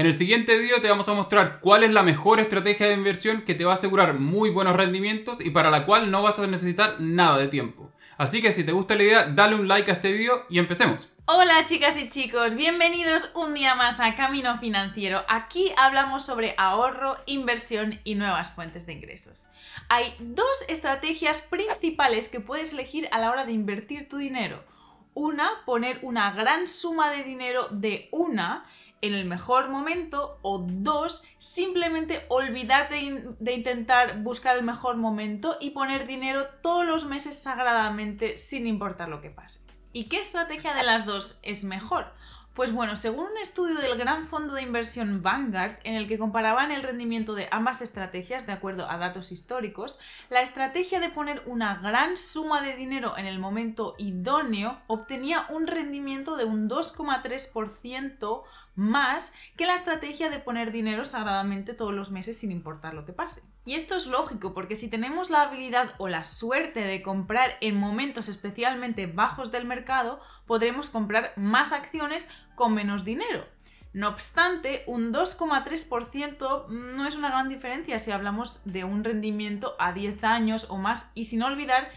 En el siguiente video te vamos a mostrar cuál es la mejor estrategia de inversión que te va a asegurar muy buenos rendimientos y para la cual no vas a necesitar nada de tiempo. Así que si te gusta la idea, dale un like a este video y empecemos. Hola chicas y chicos, bienvenidos un día más a Camino Financiero. Aquí hablamos sobre ahorro, inversión y nuevas fuentes de ingresos. Hay dos estrategias principales que puedes elegir a la hora de invertir tu dinero. Una, poner una gran suma de dinero de una en el mejor momento o dos, simplemente olvidarte de, intentar buscar el mejor momento y poner dinero todos los meses sagradamente sin importar lo que pase. ¿Y qué estrategia de las dos es mejor? Pues bueno, según un estudio del gran fondo de inversión Vanguard, en el que comparaban el rendimiento de ambas estrategias de acuerdo a datos históricos, la estrategia de poner una gran suma de dinero en el momento idóneo obtenía un rendimiento de un 2,3% más que la estrategia de poner dinero sagradamente todos los meses sin importar lo que pase. Y esto es lógico porque si tenemos la habilidad o la suerte de comprar en momentos especialmente bajos del mercado, podremos comprar más acciones con menos dinero. No obstante, un 2,3% no es una gran diferencia si hablamos de un rendimiento a 10 años o más y sin olvidar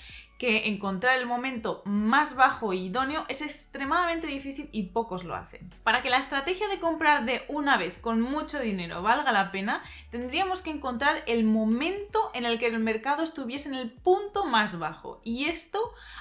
que encontrar el momento más bajo e idóneo es extremadamente difícil y pocos lo hacen. Para que la estrategia de comprar de una vez con mucho dinero valga la pena, tendríamos que encontrar el momento en el que el mercado estuviese en el punto más bajo. Y esto,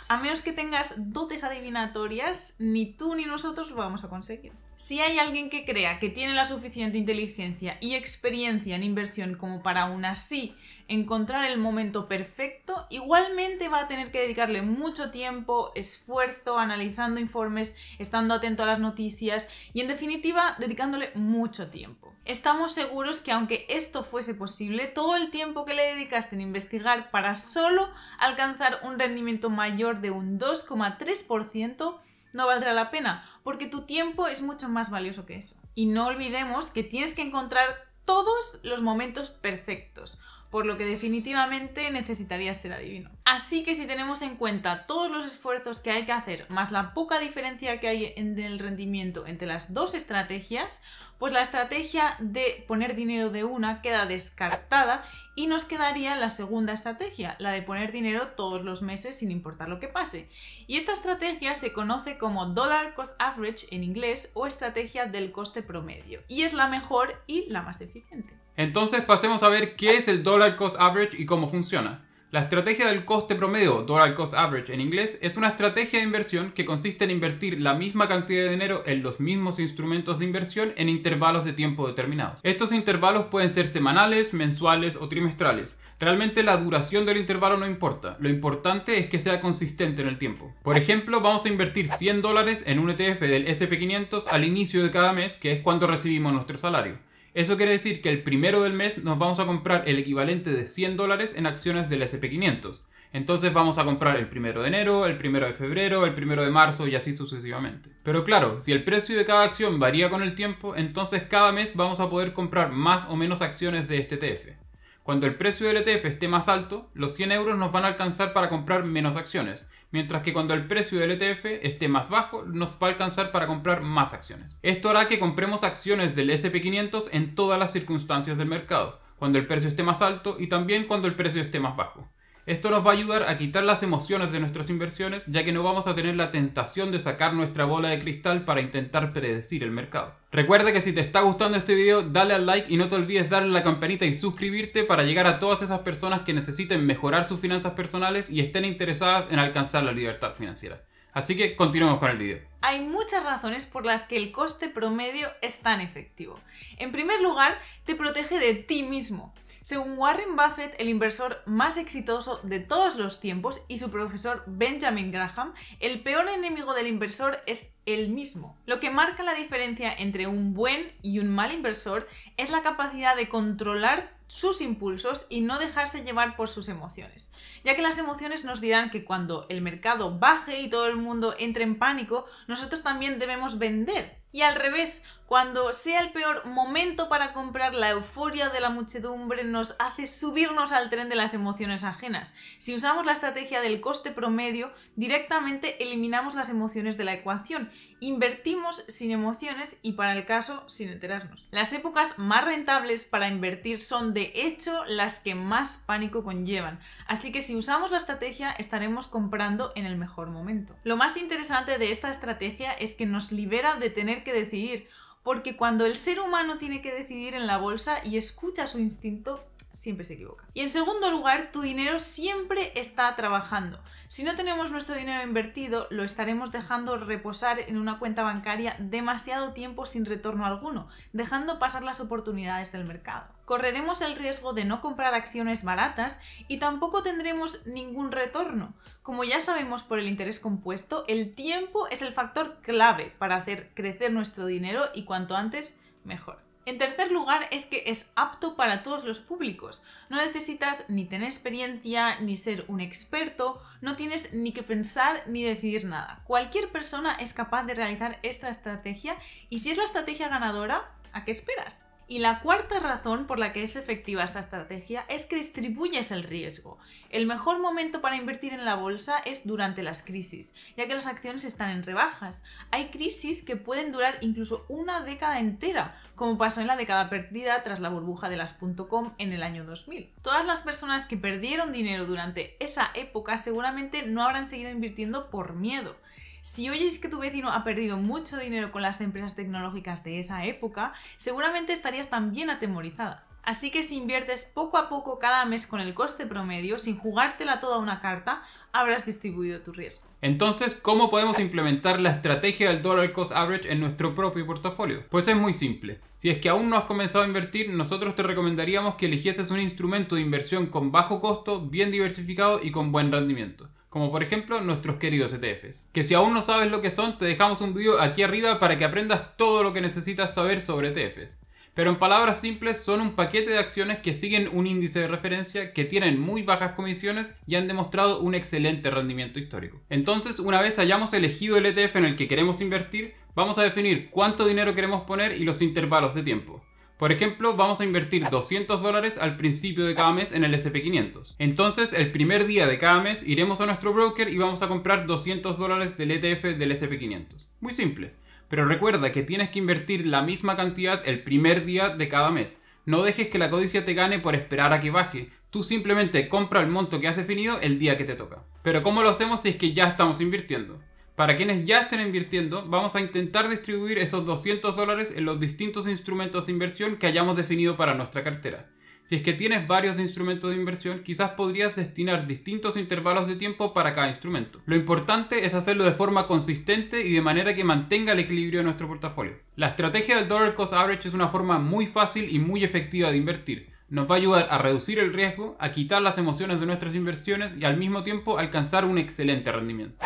a menos que tengas dotes adivinatorias, ni tú ni nosotros lo vamos a conseguir. Si hay alguien que crea que tiene la suficiente inteligencia y experiencia en inversión como para aún así encontrar el momento perfecto, igualmente va a tener que dedicarle mucho tiempo, esfuerzo, analizando informes, estando atento a las noticias y en definitiva dedicándole mucho tiempo. Estamos seguros que aunque esto fuese posible, todo el tiempo que le dedicaste en investigar para solo alcanzar un rendimiento mayor de un 2,3%, no valdrá la pena, porque tu tiempo es mucho más valioso que eso. Y no olvidemos que tienes que encontrar todos los momentos perfectos por lo que definitivamente necesitaría ser adivino. Así que si tenemos en cuenta todos los esfuerzos que hay que hacer, más la poca diferencia que hay en el rendimiento entre las dos estrategias, pues la estrategia de poner dinero de una queda descartada y nos quedaría la segunda estrategia, la de poner dinero todos los meses sin importar lo que pase. Y esta estrategia se conoce como Dollar Cost Average en inglés o estrategia del coste promedio, y es la mejor y la más eficiente. Entonces pasemos a ver qué es el Dollar Cost Average y cómo funciona. La estrategia del coste promedio, Dollar Cost Average en inglés, es una estrategia de inversión que consiste en invertir la misma cantidad de dinero en los mismos instrumentos de inversión en intervalos de tiempo determinados. Estos intervalos pueden ser semanales, mensuales o trimestrales. Realmente la duración del intervalo no importa, lo importante es que sea consistente en el tiempo. Por ejemplo, vamos a invertir 100 dólares en un ETF del SP500 al inicio de cada mes, que es cuando recibimos nuestro salario. Eso quiere decir que el primero del mes nos vamos a comprar el equivalente de 100 dólares en acciones del SP500. Entonces vamos a comprar el primero de enero, el primero de febrero, el primero de marzo y así sucesivamente. Pero claro, si el precio de cada acción varía con el tiempo, entonces cada mes vamos a poder comprar más o menos acciones de este ETF. Cuando el precio del ETF esté más alto, los 100 euros nos van a alcanzar para comprar menos acciones mientras que cuando el precio del ETF esté más bajo, nos va a alcanzar para comprar más acciones. Esto hará que compremos acciones del SP500 en todas las circunstancias del mercado, cuando el precio esté más alto y también cuando el precio esté más bajo. Esto nos va a ayudar a quitar las emociones de nuestras inversiones, ya que no vamos a tener la tentación de sacar nuestra bola de cristal para intentar predecir el mercado. Recuerda que si te está gustando este video, dale al like y no te olvides darle a la campanita y suscribirte para llegar a todas esas personas que necesiten mejorar sus finanzas personales y estén interesadas en alcanzar la libertad financiera. Así que continuemos con el video. Hay muchas razones por las que el coste promedio es tan efectivo. En primer lugar, te protege de ti mismo. Según Warren Buffett, el inversor más exitoso de todos los tiempos, y su profesor Benjamin Graham, el peor enemigo del inversor es él mismo. Lo que marca la diferencia entre un buen y un mal inversor es la capacidad de controlar sus impulsos y no dejarse llevar por sus emociones, ya que las emociones nos dirán que cuando el mercado baje y todo el mundo entre en pánico, nosotros también debemos vender. Y al revés, cuando sea el peor momento para comprar, la euforia de la muchedumbre nos hace subirnos al tren de las emociones ajenas. Si usamos la estrategia del coste promedio, directamente eliminamos las emociones de la ecuación. Invertimos sin emociones y para el caso sin enterarnos. Las épocas más rentables para invertir son de hecho las que más pánico conllevan. Así que si usamos la estrategia estaremos comprando en el mejor momento. Lo más interesante de esta estrategia es que nos libera de tener que decidir porque cuando el ser humano tiene que decidir en la bolsa y escucha su instinto, siempre se equivoca. Y en segundo lugar, tu dinero siempre está trabajando. Si no tenemos nuestro dinero invertido, lo estaremos dejando reposar en una cuenta bancaria demasiado tiempo sin retorno alguno, dejando pasar las oportunidades del mercado. Correremos el riesgo de no comprar acciones baratas y tampoco tendremos ningún retorno. Como ya sabemos por el interés compuesto, el tiempo es el factor clave para hacer crecer nuestro dinero y cuanto antes, mejor. En tercer lugar, es que es apto para todos los públicos. No necesitas ni tener experiencia, ni ser un experto, no tienes ni que pensar ni decidir nada. Cualquier persona es capaz de realizar esta estrategia y si es la estrategia ganadora, ¿a qué esperas? Y la cuarta razón por la que es efectiva esta estrategia es que distribuyes el riesgo. El mejor momento para invertir en la bolsa es durante las crisis, ya que las acciones están en rebajas. Hay crisis que pueden durar incluso una década entera, como pasó en la década perdida tras la burbuja de las .com en el año 2000. Todas las personas que perdieron dinero durante esa época seguramente no habrán seguido invirtiendo por miedo. Si oyes que tu vecino ha perdido mucho dinero con las empresas tecnológicas de esa época, seguramente estarías también atemorizada. Así que si inviertes poco a poco cada mes con el coste promedio, sin jugártela toda una carta, habrás distribuido tu riesgo. Entonces, ¿cómo podemos implementar la estrategia del dollar cost average en nuestro propio portafolio? Pues es muy simple. Si es que aún no has comenzado a invertir, nosotros te recomendaríamos que eligieses un instrumento de inversión con bajo costo, bien diversificado y con buen rendimiento como por ejemplo nuestros queridos ETFs. Que si aún no sabes lo que son, te dejamos un video aquí arriba para que aprendas todo lo que necesitas saber sobre ETFs. Pero en palabras simples, son un paquete de acciones que siguen un índice de referencia, que tienen muy bajas comisiones y han demostrado un excelente rendimiento histórico. Entonces, una vez hayamos elegido el ETF en el que queremos invertir, vamos a definir cuánto dinero queremos poner y los intervalos de tiempo. Por ejemplo, vamos a invertir 200 dólares al principio de cada mes en el SP500. Entonces, el primer día de cada mes iremos a nuestro broker y vamos a comprar 200 dólares del ETF del SP500. Muy simple. Pero recuerda que tienes que invertir la misma cantidad el primer día de cada mes. No dejes que la codicia te gane por esperar a que baje. Tú simplemente compra el monto que has definido el día que te toca. Pero ¿cómo lo hacemos si es que ya estamos invirtiendo? Para quienes ya estén invirtiendo, vamos a intentar distribuir esos 200 dólares en los distintos instrumentos de inversión que hayamos definido para nuestra cartera. Si es que tienes varios instrumentos de inversión, quizás podrías destinar distintos intervalos de tiempo para cada instrumento. Lo importante es hacerlo de forma consistente y de manera que mantenga el equilibrio de nuestro portafolio. La estrategia del dollar cost average es una forma muy fácil y muy efectiva de invertir. Nos va a ayudar a reducir el riesgo, a quitar las emociones de nuestras inversiones y al mismo tiempo alcanzar un excelente rendimiento.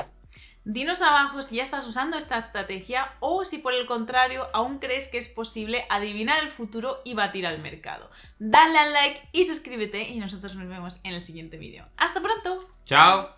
Dinos abajo si ya estás usando esta estrategia o si por el contrario aún crees que es posible adivinar el futuro y batir al mercado. Dale al like y suscríbete y nosotros nos vemos en el siguiente vídeo. ¡Hasta pronto! ¡Chao!